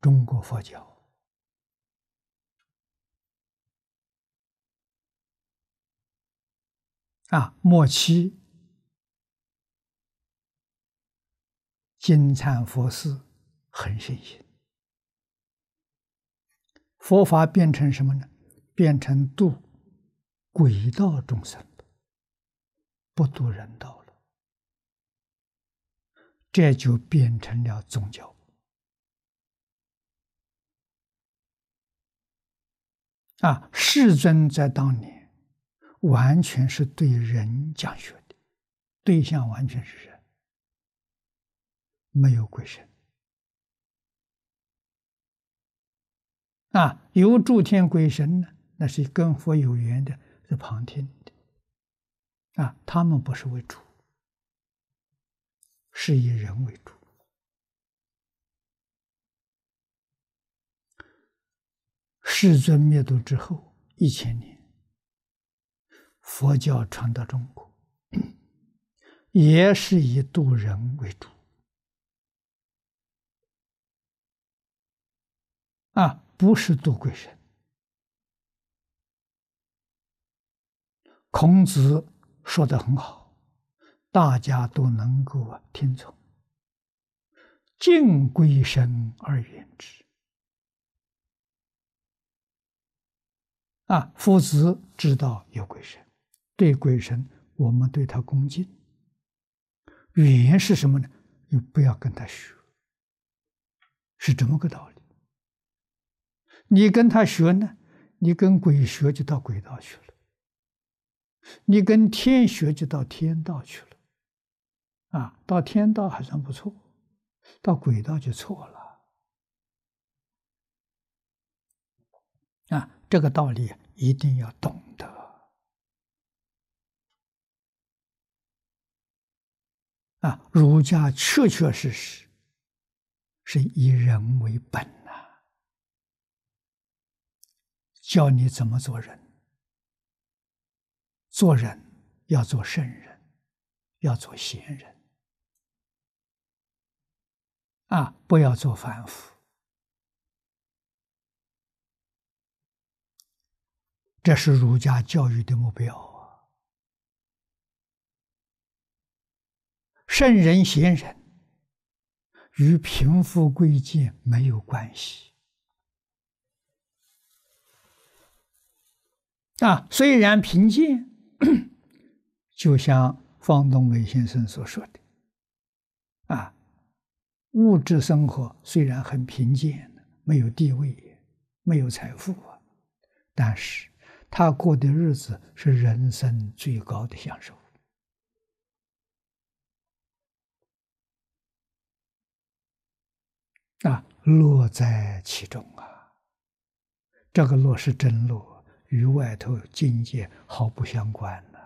中国佛教啊，末期金灿佛寺很盛行，佛法变成什么呢？变成度鬼道众生不度人道了，这就变成了宗教。啊，世尊在当年，完全是对人讲学的，对象完全是人，没有鬼神。啊，有诸天鬼神呢，那是跟佛有缘的，在旁听的。啊，他们不是为主，是以人为主。至尊灭度之后一千年，佛教传到中国，也是以度人为主，啊，不是度鬼神。孔子说的很好，大家都能够听从，敬鬼神而远之。啊，夫子知道有鬼神，对鬼神，我们对他恭敬。语言是什么呢？你不要跟他学，是这么个道理。你跟他学呢，你跟鬼学就到鬼道去了；你跟天学就到天道去了。啊，到天道还算不错，到鬼道就错了。啊。这个道理一定要懂得啊！儒家确确实实是以人为本呐，教你怎么做人，做人要做圣人，要做贤人，啊，不要做凡夫。这是儒家教育的目标啊！圣人、贤人与贫富贵贱没有关系啊。虽然贫贱，就像方东美先生所说的：“啊，物质生活虽然很贫贱没有地位，没有财富啊，但是。”他过的日子是人生最高的享受，啊，乐在其中啊！这个乐是真乐，与外头境界毫不相关呢。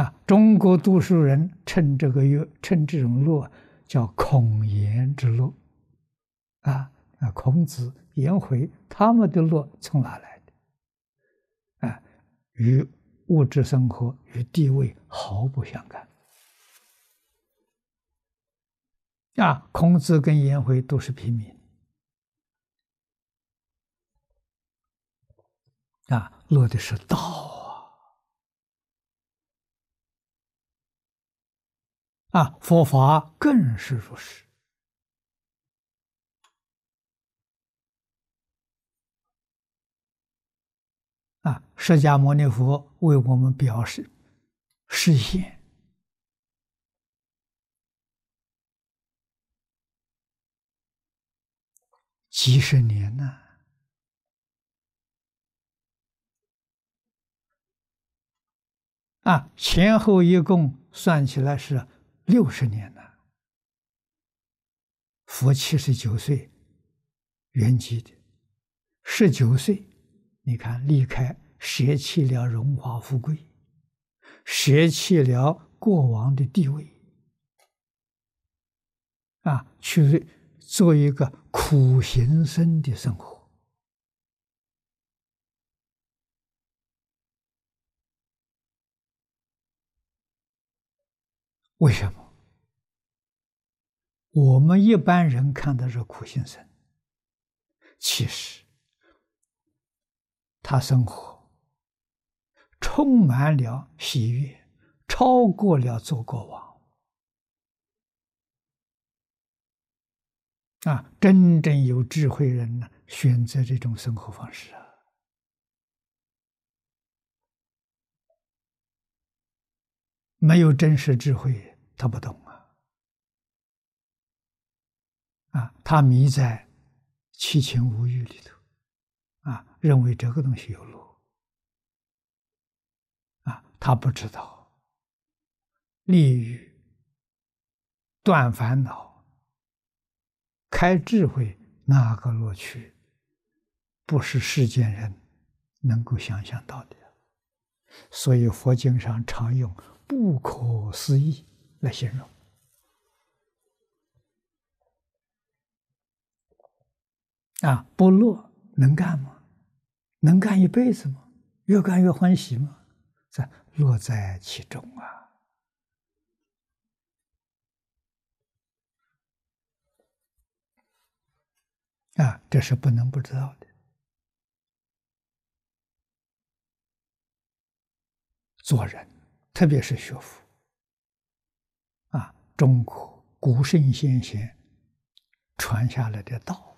啊，中国读书人称这个乐，称这种乐叫孔颜之乐，啊。啊，孔子、颜回他们的乐从哪来的？与物质生活、与地位毫不相干。啊，孔子跟颜回都是平民。啊，落的是道啊！啊，佛法更是如是。啊，释迦牟尼佛为我们表示实现几十年呢？啊，前后一共算起来是六十年呢。佛七十九岁圆寂的，十九岁，你看离开。舍弃了荣华富贵，舍弃了过往的地位，啊，去做一个苦行僧的生活。为什么？我们一般人看的是苦行僧，其实他生活。充满了喜悦，超过了做国王。啊，真正有智慧人呢，选择这种生活方式啊。没有真实智慧，他不懂啊。啊，他迷在七情五欲里头，啊，认为这个东西有路。他不知道，利于断烦恼，开智慧，那个乐趣，不是世间人能够想象到的。所以佛经上常用“不可思议”来形容。啊，不落能干吗？能干一辈子吗？越干越欢喜吗？是。乐在其中啊！啊，这是不能不知道的。做人，特别是学佛啊，中国古圣先贤传下来的道，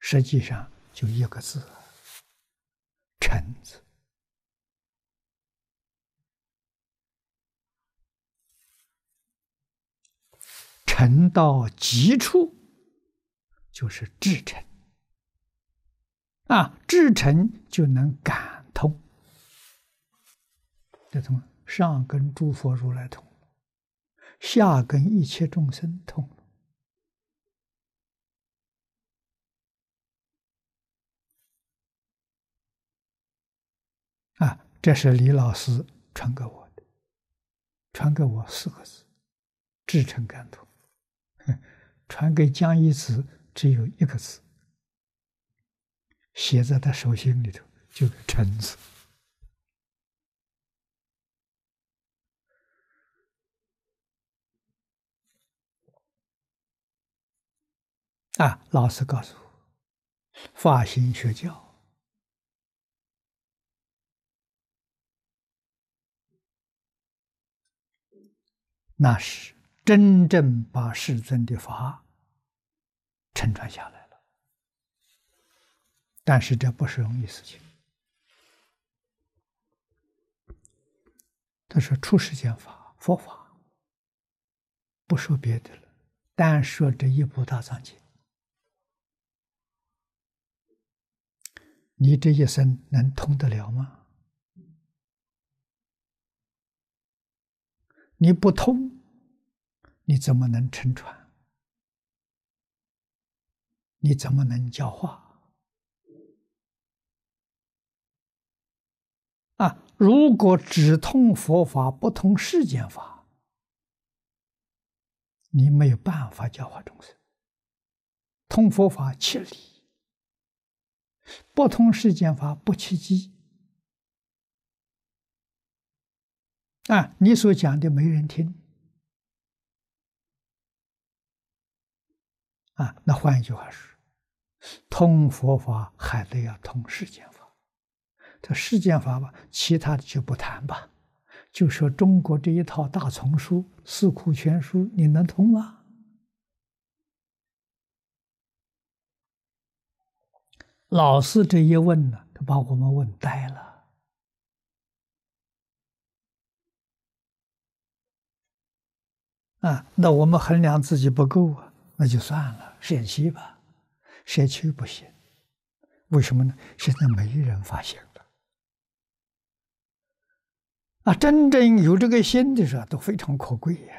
实际上就一个字：“臣”字。成到极处，就是至诚啊！至诚就能感通，这从上跟诸佛如来通，下跟一切众生通啊！这是李老师传给我的，传给我四个字：至诚感通。传给江一子只有一个字，写在他手心里头，就是“成”字。啊，老师告诉我，发心学教那是。真正把世尊的法承传下来了，但是这不是容易事情。他说：“出世间法，佛法，不说别的了，单说这一部大藏经，你这一生能通得了吗？你不通。”你怎么能乘船？你怎么能教化？啊！如果只通佛法不通世间法，你没有办法教化众生。通佛法切理，不通世间法不切机。啊！你所讲的没人听。啊，那换一句话说，通佛法还得要通世间法。这世间法吧，其他的就不谈吧。就说中国这一套大丛书《四库全书》，你能通吗？老师这一问呢，他把我们问呆了。啊，那我们衡量自己不够啊。那就算了，社区吧，社区不行，为什么呢？现在没人发现了。啊，真正有这个心的时候都非常可贵呀！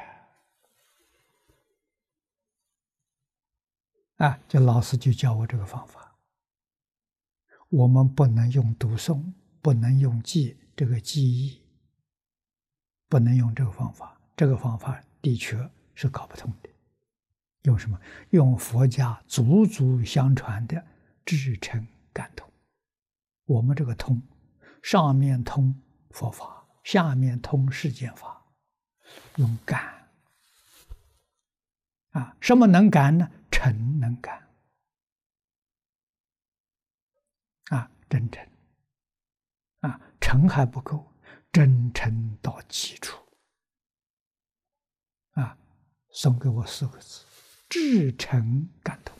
啊，这老师就教我这个方法。我们不能用读诵，不能用记这个记忆，不能用这个方法。这个方法的确是搞不通的。用什么？用佛家祖祖相传的至诚感通。我们这个“通”，上面通佛法，下面通世间法。用感啊，什么能感呢？诚能感啊，真诚啊，诚还不够，真诚到基础。啊，送给我四个字。至诚感动，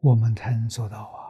我们才能做到啊。